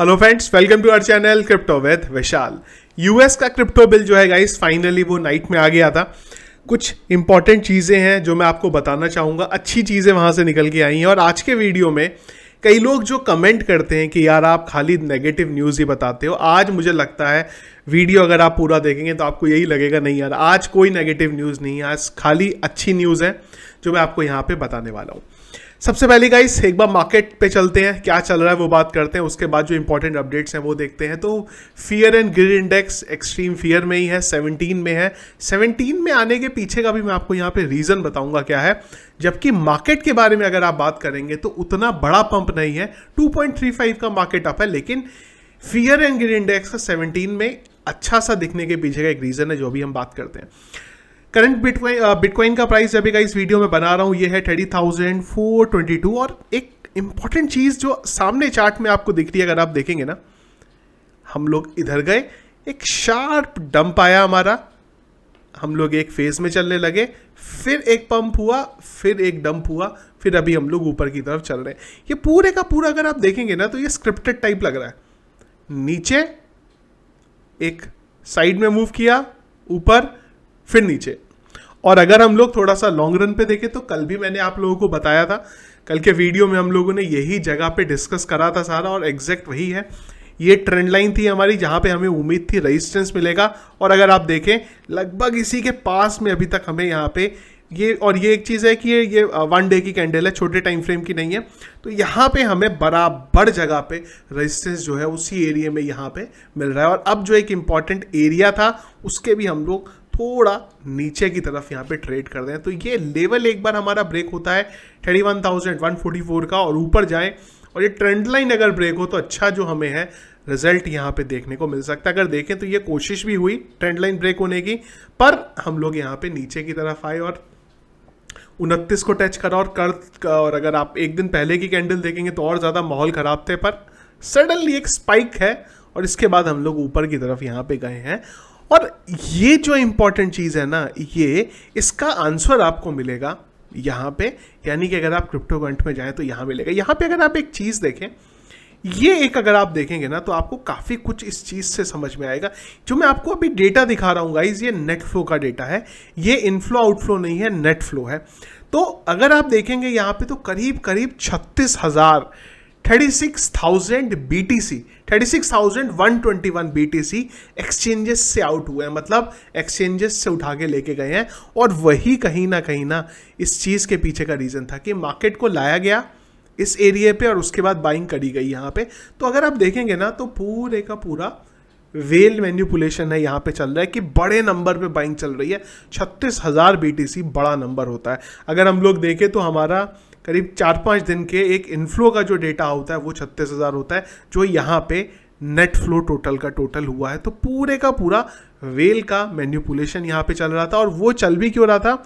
hello friends welcome to our channel crypto with Vishal US का crypto bill जो है guys finally वो night में आ गया था कुछ इंपॉर्टेंट चीज़ें हैं जो मैं आपको बताना चाहूँगा अच्छी चीज़ें वहाँ से निकल के आई हैं और आज के वीडियो में कई लोग जो कमेंट करते हैं कि यार आप खाली नेगेटिव न्यूज़ ही बताते हो आज मुझे लगता है वीडियो अगर आप पूरा देखेंगे तो आपको यही लगेगा नहीं यार आज कोई नेगेटिव न्यूज़ नहीं है आज खाली अच्छी न्यूज़ है जो मैं आपको यहाँ पर बताने वाला हूँ सबसे पहले गाइस एक बार मार्केट पे चलते हैं क्या चल रहा है वो बात करते हैं उसके बाद जो इंपॉर्टेंट अपडेट्स हैं वो देखते हैं तो fear and greed index extreme fear में ही है 17 में है 17 में आने के पीछे का भी मैं आपको यहाँ पे रीज़न बताऊंगा क्या है जबकि मार्केट के बारे में अगर आप बात करेंगे तो उतना बड़ा पंप नहीं है टू का मार्केट अप है लेकिन फियर एंड ग्रिड इंडेक्स का में अच्छा सा दिखने के पीछे का एक रीज़न है जो भी हम बात करते हैं करंट बिटकॉइन बिटकॉइन का प्राइस अभी का इस वीडियो में बना रहा हूँ ये है thirty thousand four twenty two और एक इंपॉर्टेंट चीज़ जो सामने चार्ट में आपको दिख रही है अगर आप देखेंगे ना हम लोग इधर गए एक शार्प डंप आया हमारा हम लोग एक फेज में चलने लगे फिर एक पंप हुआ फिर एक डंप हुआ फिर अभी हम लोग ऊपर की तरफ चल रहे हैं ये पूरे का पूरा अगर आप देखेंगे ना तो ये स्क्रिप्टेड टाइप लग रहा है नीचे एक साइड में मूव किया ऊपर फिर नीचे और अगर हम लोग थोड़ा सा लॉन्ग रन पे देखें तो कल भी मैंने आप लोगों को बताया था कल के वीडियो में हम लोगों ने यही जगह पे डिस्कस करा था सारा और एग्जैक्ट वही है ये ट्रेंड लाइन थी हमारी जहाँ पे हमें उम्मीद थी रेजिस्टेंस मिलेगा और अगर आप देखें लगभग इसी के पास में अभी तक हमें यहाँ पे ये और ये एक चीज़ है कि ये ये वन डे की कैंडल है छोटे टाइम फ्रेम की नहीं है तो यहाँ पे हमें बराबर जगह पे रेजिस्टेंस जो है उसी एरिया में यहाँ पे मिल रहा है और अब जो एक इम्पॉर्टेंट एरिया था उसके भी हम लोग थोड़ा नीचे की तरफ यहाँ पे ट्रेड कर रहे हैं तो ये लेवल एक बार हमारा ब्रेक होता है thirty one thousand one forty four का और ऊपर जाए और ये ट्रेंड लाइन अगर ब्रेक हो तो अच्छा जो हमें है रिजल्ट यहाँ पे देखने को मिल सकता है अगर देखें तो ये कोशिश भी हुई ट्रेंड लाइन ब्रेक होने की पर हम लोग यहाँ पे नीचे की तरफ आए और उनतीस को टच करा और कर और अगर आप एक दिन पहले की कैंडल देखेंगे तो और ज़्यादा माहौल ख़राब थे पर सडनली एक स्पाइक है और इसके बाद हम लोग ऊपर की तरफ यहाँ पे गए हैं और ये जो इम्पोर्टेंट चीज़ है ना ये इसका आंसर आपको मिलेगा यहाँ पे यानी कि अगर आप क्रिप्टो क्रिप्टोकेंट में जाएँ तो यहाँ मिलेगा यहाँ पे अगर आप एक चीज़ देखें ये एक अगर आप देखेंगे ना तो आपको काफ़ी कुछ इस चीज़ से समझ में आएगा जो मैं आपको अभी डेटा दिखा रहा हूँ गाइज ये नेट फ्लो का डेटा है ये इनफ्लो आउटफ्लो नहीं है नेट फ्लो है तो अगर आप देखेंगे यहाँ पे तो करीब करीब छत्तीस हज़ार thirty six thousand B T C thirty six thousand one twenty one B T C exchanges से आउट हुए हैं मतलब एक्सचेंजेस से उठा के लेके गए हैं और वही कहीं ना कहीं ना इस चीज़ के पीछे का रीज़न था कि मार्केट को लाया गया इस एरिया पे और उसके बाद बाइंग करी गई यहाँ पे तो अगर आप देखेंगे ना तो पूरे का पूरा वेल मैन्यूपुलेशन है यहाँ पे चल रहा है कि बड़े नंबर पे बाइंग चल रही है छत्तीस हज़ार बी बड़ा नंबर होता है अगर हम लोग देखें तो हमारा करीब चार पाँच दिन के एक इनफ्लो का जो डेटा होता है वो छत्तीस हज़ार होता है जो यहाँ पे नेट फ्लो टोटल का टोटल हुआ है तो पूरे का पूरा वेल का मैन्यूपुलेशन यहाँ पे चल रहा था और वो चल भी क्यों रहा था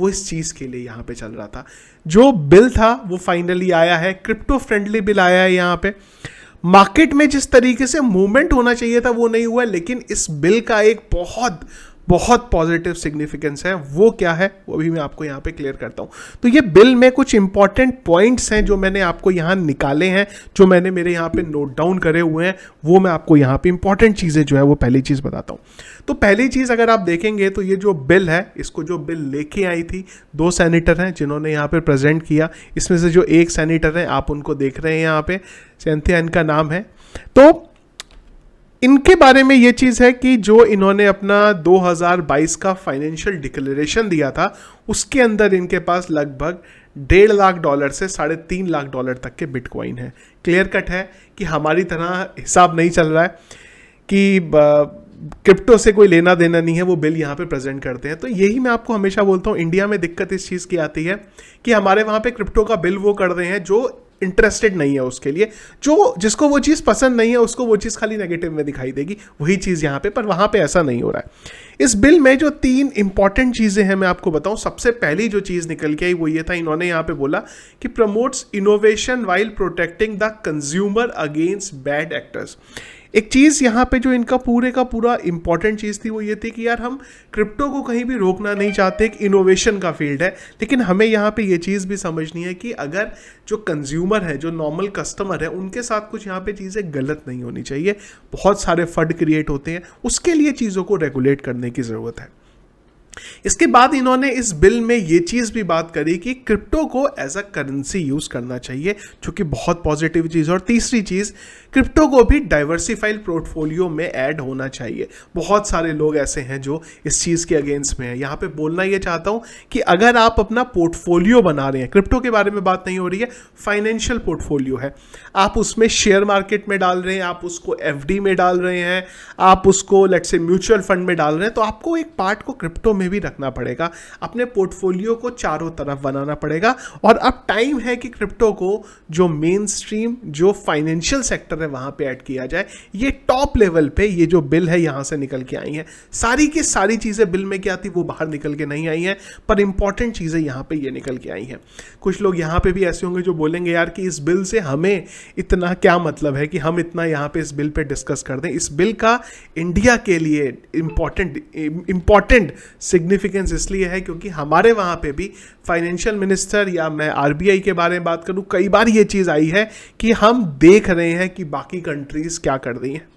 वो इस चीज़ के लिए यहाँ पे चल रहा था जो बिल था वो फाइनली आया है क्रिप्टो फ्रेंडली बिल आया है यहाँ पे मार्केट में जिस तरीके से मूवमेंट होना चाहिए था वो नहीं हुआ लेकिन इस बिल का एक बहुत बहुत पॉजिटिव सिग्निफिकेंस है वो क्या है वो भी मैं आपको यहाँ पे क्लियर करता हूँ तो ये बिल में कुछ इंपॉर्टेंट पॉइंट्स हैं जो मैंने आपको यहाँ निकाले हैं जो मैंने मेरे यहाँ पे नोट डाउन करे हुए हैं वो मैं आपको यहाँ पे इंपॉर्टेंट चीज़ें जो है वो पहली चीज़ बताता हूँ तो पहली चीज़ अगर आप देखेंगे तो ये जो बिल है इसको जो बिल लेके आई थी दो सैनिटर हैं जिन्होंने यहाँ पर प्रजेंट किया इसमें से जो एक सैनिटर हैं आप उनको देख रहे हैं यहाँ पे सेंथिया इनका नाम है तो इनके बारे में ये चीज़ है कि जो इन्होंने अपना 2022 का फाइनेंशियल डिक्लेरेशन दिया था उसके अंदर इनके पास लगभग डेढ़ लाख डॉलर से साढ़े तीन लाख डॉलर तक के बिटकॉइन है क्लियर कट है कि हमारी तरह हिसाब नहीं चल रहा है कि क्रिप्टो से कोई लेना देना नहीं है वो बिल यहाँ पे प्रेजेंट करते हैं तो यही मैं आपको हमेशा बोलता हूँ इंडिया में दिक्कत इस चीज़ की आती है कि हमारे वहाँ पे क्रिप्टो का बिल वो कर रहे हैं जो इंटरेस्टेड नहीं है उसके लिए जो जिसको वो चीज़ पसंद नहीं है उसको वो चीज़ खाली नेगेटिव में दिखाई देगी वही चीज़ यहाँ पे पर वहाँ पे ऐसा नहीं हो रहा है इस बिल में जो तीन इंपॉर्टेंट चीज़ें हैं मैं आपको बताऊँ सबसे पहली जो चीज़ निकल के आई वो ये था इन्होंने यहाँ पे बोला कि promotes innovation while protecting the consumer against bad actors एक चीज़ यहाँ पे जो इनका पूरे का पूरा इंपॉर्टेंट चीज़ थी वो ये थी कि यार हम क्रिप्टो को कहीं भी रोकना नहीं चाहते एक इनोवेशन का फील्ड है लेकिन हमें यहाँ पे ये चीज़ भी समझनी है कि अगर जो कंज्यूमर है जो नॉर्मल कस्टमर है उनके साथ कुछ यहाँ पे चीज़ें गलत नहीं होनी चाहिए बहुत सारे फंड क्रिएट होते हैं उसके लिए चीज़ों को रेगुलेट करने की ज़रूरत है इसके बाद इन्होंने इस बिल में ये चीज़ भी बात करी कि क्रिप्टो को एज अ करेंसी यूज़ करना चाहिए जो कि बहुत पॉजिटिव चीज़ और तीसरी चीज़ क्रिप्टो को भी डाइवर्सिफाइड पोर्टफोलियो में ऐड होना चाहिए बहुत सारे लोग ऐसे हैं जो इस चीज़ के अगेंस्ट में हैं यहाँ पे बोलना ये चाहता हूँ कि अगर आप अपना पोर्टफोलियो बना रहे हैं क्रिप्टो के बारे में बात नहीं हो रही है फाइनेंशियल पोर्टफोलियो है आप उसमें शेयर मार्केट में डाल रहे हैं आप उसको एफ में डाल रहे हैं आप उसको लेट से म्यूचुअल फंड में डाल रहे हैं तो आपको एक पार्ट को क्रिप्टो में भी रखना पड़ेगा अपने पोर्टफोलियो को चारों तरफ बनाना पड़ेगा और अब टाइम है कि क्रिप्टो को जो मेन स्ट्रीम जो फाइनेंशियल सेक्टर है वहां पे ऐड किया जाए ये टॉप लेवल पे ये जो बिल है यहां से निकल के आई है सारी की सारी चीज़ें बिल में क्या थी वो बाहर निकल के नहीं आई है पर इंपॉर्टेंट चीज़ें यहां पर ये निकल के आई हैं कुछ लोग यहां पर भी ऐसे होंगे जो बोलेंगे यार कि इस बिल से हमें इतना क्या मतलब है कि हम इतना यहां पर इस बिल पर डिस्कस कर दें इस बिल का इंडिया के लिए इंपॉर्टेंट इंपॉर्टेंट सिग्निफिकेंस इसलिए है क्योंकि हमारे वहाँ पे भी फाइनेंशियल मिनिस्टर या मैं आर के बारे में बात करूँ कई बार ये चीज़ आई है कि हम देख रहे हैं कि बाकी कंट्रीज़ क्या कर रही हैं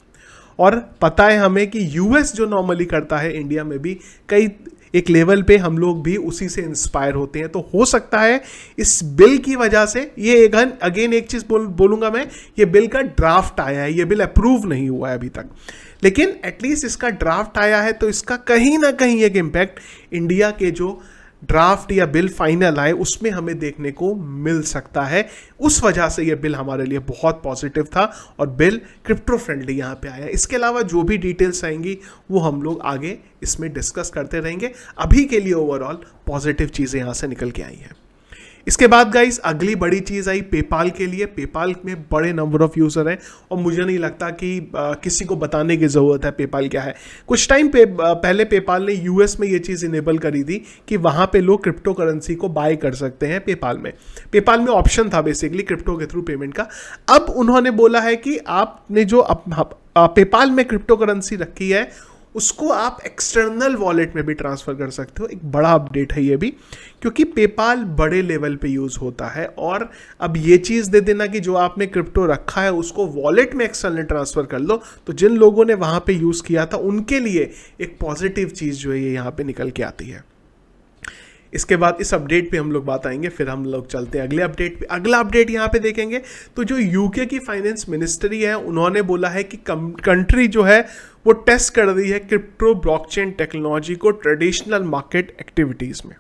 और पता है हमें कि यूएस जो नॉर्मली करता है इंडिया में भी कई एक लेवल पे हम लोग भी उसी से इंस्पायर होते हैं तो हो सकता है इस बिल की वजह से ये एक अगेन एक चीज़ बोल बोलूँगा मैं ये बिल का ड्राफ्ट आया है ये बिल अप्रूव नहीं हुआ है अभी तक लेकिन एटलीस्ट इसका ड्राफ्ट आया है तो इसका कहीं ना कहीं एक इम्पैक्ट इंडिया के जो ड्राफ्ट या बिल फाइनल आए उसमें हमें देखने को मिल सकता है उस वजह से यह बिल हमारे लिए बहुत पॉजिटिव था और बिल क्रिप्टो फ्रेंडली यहाँ पे आया इसके अलावा जो भी डिटेल्स आएंगी वो हम लोग आगे इसमें डिस्कस करते रहेंगे अभी के लिए ओवरऑल पॉजिटिव चीज़ें यहाँ से निकल के आई हैं इसके बाद गाइस अगली बड़ी चीज़ आई पेपाल के लिए पेपाल में बड़े नंबर ऑफ़ यूज़र हैं और मुझे नहीं लगता कि आ, किसी को बताने की ज़रूरत है पेपाल क्या है कुछ टाइम पे पहले पेपाल ने यूएस में ये चीज़ इनेबल करी थी कि वहाँ पे लोग क्रिप्टो करेंसी को बाय कर सकते हैं पेपाल में पेपाल में ऑप्शन था बेसिकली क्रिप्टो के थ्रू पेमेंट का अब उन्होंने बोला है कि आपने जो अप, अप, पेपाल में क्रिप्टो करेंसी रखी है उसको आप एक्सटर्नल वॉलेट में भी ट्रांसफ़र कर सकते हो एक बड़ा अपडेट है ये भी क्योंकि पेपाल बड़े लेवल पे यूज़ होता है और अब ये चीज़ दे देना कि जो आपने क्रिप्टो रखा है उसको वॉलेट में एक्सटर्नल ट्रांसफ़र कर लो तो जिन लोगों ने वहाँ पे यूज़ किया था उनके लिए एक पॉजिटिव चीज़ जो है ये यहाँ पर निकल के आती है इसके बाद इस अपडेट पे हम लोग बात आएंगे फिर हम लोग चलते हैं अगले अपडेट पे अगला अपडेट यहाँ पे देखेंगे तो जो यूके की फाइनेंस मिनिस्ट्री है उन्होंने बोला है कि कंट्री जो है वो टेस्ट कर रही है क्रिप्टो ब्लॉकचेन टेक्नोलॉजी को ट्रेडिशनल मार्केट एक्टिविटीज़ में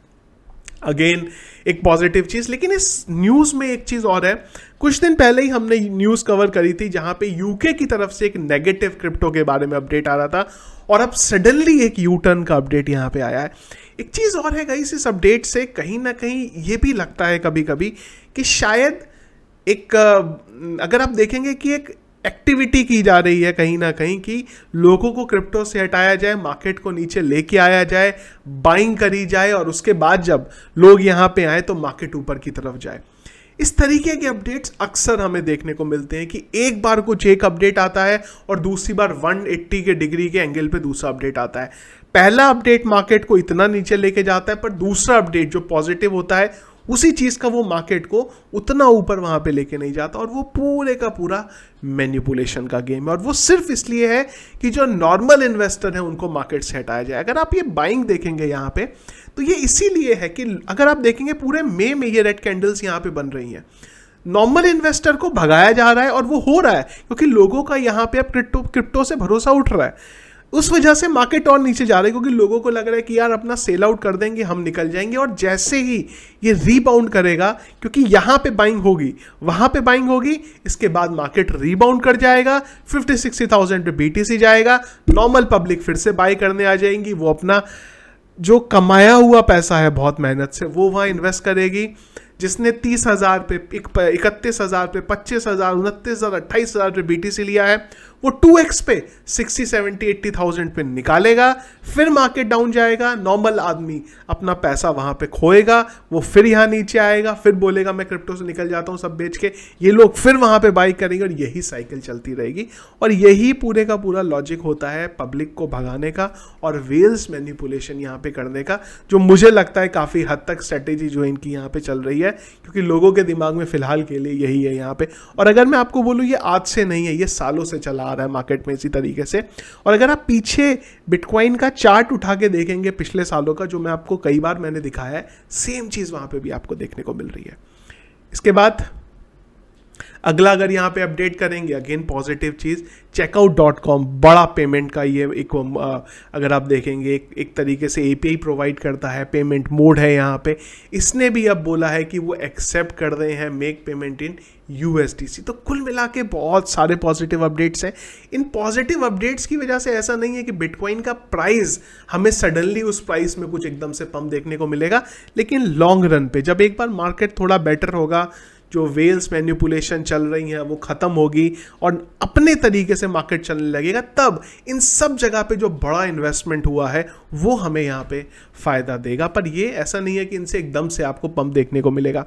अगेन एक पॉजिटिव चीज़ लेकिन इस न्यूज़ में एक चीज़ और है कुछ दिन पहले ही हमने न्यूज़ कवर करी थी जहाँ पे यूके की तरफ से एक नेगेटिव क्रिप्टो के बारे में अपडेट आ रहा था और अब सडनली एक यू टर्न का अपडेट यहाँ पे आया है एक चीज़ और है गई इस अपडेट से कहीं ना कहीं ये भी लगता है कभी कभी कि शायद एक अगर आप देखेंगे कि एक एक्टिविटी की जा रही है कहीं ना कहीं कि लोगों को क्रिप्टो से हटाया जाए मार्केट को नीचे लेके आया जाए बाइंग करी जाए और उसके बाद जब लोग यहाँ पे आए तो मार्केट ऊपर की तरफ जाए इस तरीके के अपडेट्स अक्सर हमें देखने को मिलते हैं कि एक बार कुछ एक अपडेट आता है और दूसरी बार 180 के डिग्री के एंगल पे दूसरा अपडेट आता है पहला अपडेट मार्केट को इतना नीचे लेके जाता है पर दूसरा अपडेट जो पॉजिटिव होता है उसी चीज़ का वो मार्केट को उतना ऊपर वहाँ पे लेके नहीं जाता और वो पूरे का पूरा मैनिपुलेशन का गेम है और वो सिर्फ इसलिए है कि जो नॉर्मल इन्वेस्टर हैं उनको मार्केट से हटाया जाए अगर आप ये बाइंग देखेंगे यहाँ पर तो ये इसीलिए है कि अगर आप देखेंगे पूरे मे में ये रेड कैंडल्स यहाँ पे बन रही हैं नॉर्मल इन्वेस्टर को भगाया जा रहा है और वो हो रहा है क्योंकि लोगों का यहाँ पे अब क्रिप्टो क्रिप्टो से भरोसा उठ रहा है उस वजह से मार्केट और नीचे जा रही है क्योंकि लोगों को लग रहा है कि यार अपना सेल आउट कर देंगे हम निकल जाएंगे और जैसे ही ये रीबाउंड करेगा क्योंकि यहाँ पे बाइंग होगी वहाँ पे बाइंग होगी इसके बाद मार्केट रीबाउंड कर जाएगा फिफ्टी सिक्सटी थाउजेंड पे बी जाएगा नॉर्मल पब्लिक फिर से बाई करने आ जाएंगी वो अपना जो कमाया हुआ पैसा है बहुत मेहनत से वो वहाँ इन्वेस्ट करेगी जिसने तीस हज़ार पे इकतीस हज़ार पे पच्चीस हज़ार उनतीस हज़ार अट्ठाईस हज़ार पे बी लिया है वो टू एक्स पे सिक्सटी सेवेंटी एट्टी थाउजेंड पे निकालेगा फिर मार्केट डाउन जाएगा नॉर्मल आदमी अपना पैसा वहाँ पे खोएगा वो फिर यहाँ नीचे आएगा फिर बोलेगा मैं क्रिप्टो से निकल जाता हूँ सब बेच के ये लोग फिर वहाँ पे बाई करेंगे और यही साइकिल चलती रहेगी और यही पूरे का पूरा लॉजिक होता है पब्लिक को भगाने का और वेल्स मैनिपुलेशन यहाँ पे करने का जो मुझे लगता है काफ़ी हद तक स्ट्रेटेजी जो इनकी यहाँ पे चल रही है क्योंकि लोगों के दिमाग में फिलहाल के लिए यही है यहाँ पे और अगर मैं आपको बोलूँ ये आज से नहीं है ये सालों से चला आ रहा है मार्केट में इसी तरीके से और अगर आप पीछे बिटकॉइन का चार्ट उठा के देखेंगे पिछले सालों का जो मैं आपको कई बार मैंने दिखाया है सेम चीज़ वहाँ पर भी आपको देखने को मिल रही है इसके बाद अगला अगर यहाँ पे अपडेट करेंगे अगेन पॉजिटिव चीज़ चेकआउट डॉट कॉम बड़ा पेमेंट का ये एक अगर आप देखेंगे एक, एक तरीके से ए प्रोवाइड करता है पेमेंट मोड है यहाँ पे इसने भी अब बोला है कि वो एक्सेप्ट कर रहे हैं मेक पेमेंट इन यू तो कुल मिला के बहुत सारे पॉजिटिव अपडेट्स हैं इन पॉजिटिव अपडेट्स की वजह से ऐसा नहीं है कि बिटकॉइन का प्राइस हमें सडनली उस प्राइस में कुछ एकदम से पम्प देखने को मिलेगा लेकिन लॉन्ग रन पे जब एक बार मार्केट थोड़ा बेटर होगा जो वेल्स मैन्यूपुलेशन चल रही हैं वो ख़त्म होगी और अपने तरीके से मार्केट चलने लगेगा तब इन सब जगह पे जो बड़ा इन्वेस्टमेंट हुआ है वो हमें यहाँ पे फ़ायदा देगा पर ये ऐसा नहीं है कि इनसे एकदम से आपको पंप देखने को मिलेगा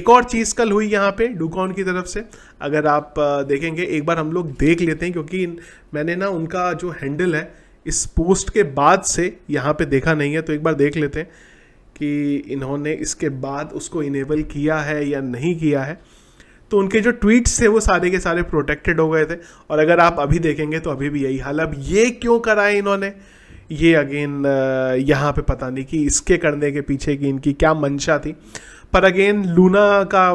एक और चीज़ कल हुई यहाँ पे डुकॉन की तरफ से अगर आप देखेंगे एक बार हम लोग देख लेते हैं क्योंकि मैंने ना उनका जो हैंडल है इस पोस्ट के बाद से यहाँ पे देखा नहीं है तो एक बार देख लेते हैं कि इन्होंने इसके बाद उसको इनेबल किया है या नहीं किया है तो उनके जो ट्वीट्स थे वो सारे के सारे प्रोटेक्टेड हो गए थे और अगर आप अभी देखेंगे तो अभी भी यही हाल अब ये क्यों कराए इन्होंने ये अगेन यहाँ पे पता नहीं कि इसके करने के पीछे की इनकी क्या मंशा थी पर अगेन लूना का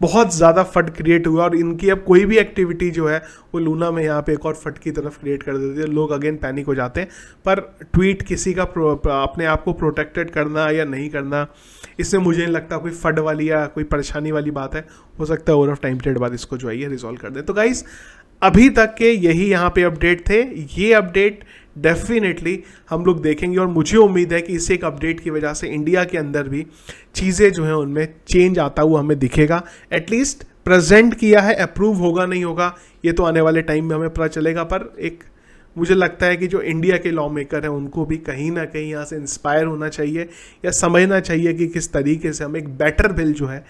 बहुत ज़्यादा फट क्रिएट हुआ और इनकी अब कोई भी एक्टिविटी जो है वो लूना में यहाँ पे एक और फट की तरफ क्रिएट कर देती है लोग अगेन पैनिक हो जाते हैं पर ट्वीट किसी का अपने आप को प्रोटेक्टेड करना या नहीं करना इससे मुझे नहीं लगता कोई फट वाली या कोई परेशानी वाली बात है हो सकता है ओवर ऑफ टाइम पीरियड बाद इसको जो है ये रिजॉल्व कर दें तो गाइज़ अभी तक के यही यहाँ पे अपडेट थे ये अपडेट डेफिनेटली हम लोग देखेंगे और मुझे उम्मीद है कि इस एक अपडेट की वजह से इंडिया के अंदर भी चीज़ें जो हैं उनमें चेंज आता हुआ हमें दिखेगा एटलीस्ट प्रेजेंट किया है अप्रूव होगा नहीं होगा ये तो आने वाले टाइम में हमें पता चलेगा पर एक मुझे लगता है कि जो इंडिया के लॉ मेकर हैं उनको भी कहीं ना कहीं यहाँ से इंस्पायर होना चाहिए या समझना चाहिए कि किस तरीके से हम एक बेटर बिल जो है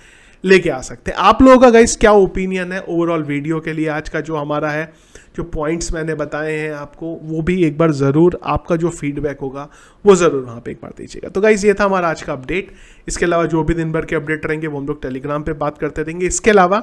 लेके आ सकते हैं आप लोगों का गाइस क्या ओपिनियन है ओवरऑल वीडियो के लिए आज का जो हमारा है जो पॉइंट्स मैंने बताए हैं आपको वो भी एक बार ज़रूर आपका जो फीडबैक होगा वो ज़रूर वहाँ पे एक बार दीजिएगा तो गाइज़ ये था हमारा आज का अपडेट इसके अलावा जो भी दिन भर के अपडेट रहेंगे वो हम लोग टेलीग्राम पर बात करते रहेंगे इसके अलावा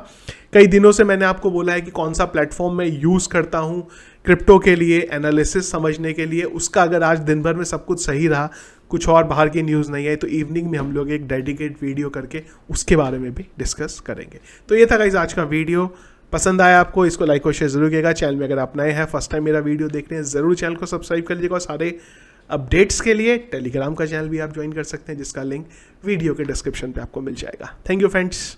कई दिनों से मैंने आपको बोला है कि कौन सा प्लेटफॉर्म मैं यूज़ करता हूँ क्रिप्टो के लिए एनालिसिस समझने के लिए उसका अगर आज दिन भर में सब कुछ सही रहा कुछ और बाहर की न्यूज़ नहीं आई तो इवनिंग में हम लोग एक डेडिकेट वीडियो करके उसके बारे में भी डिस्कस करेंगे तो ये था गाइज आज का वीडियो पसंद आया आपको इसको लाइक और शेयर जरूर किएगा चैनल में अगर आप नए हैं फर्स्ट टाइम मेरा वीडियो देख रहे हैं ज़रूर चैनल को सब्सक्राइब कर लीजिएगा और सारे अपडेट्स के लिए टेलीग्राम का चैनल भी आप ज्वाइन कर सकते हैं जिसका लिंक वीडियो के डिस्क्रिप्शन पे आपको मिल जाएगा थैंक यू फ्रेंड्स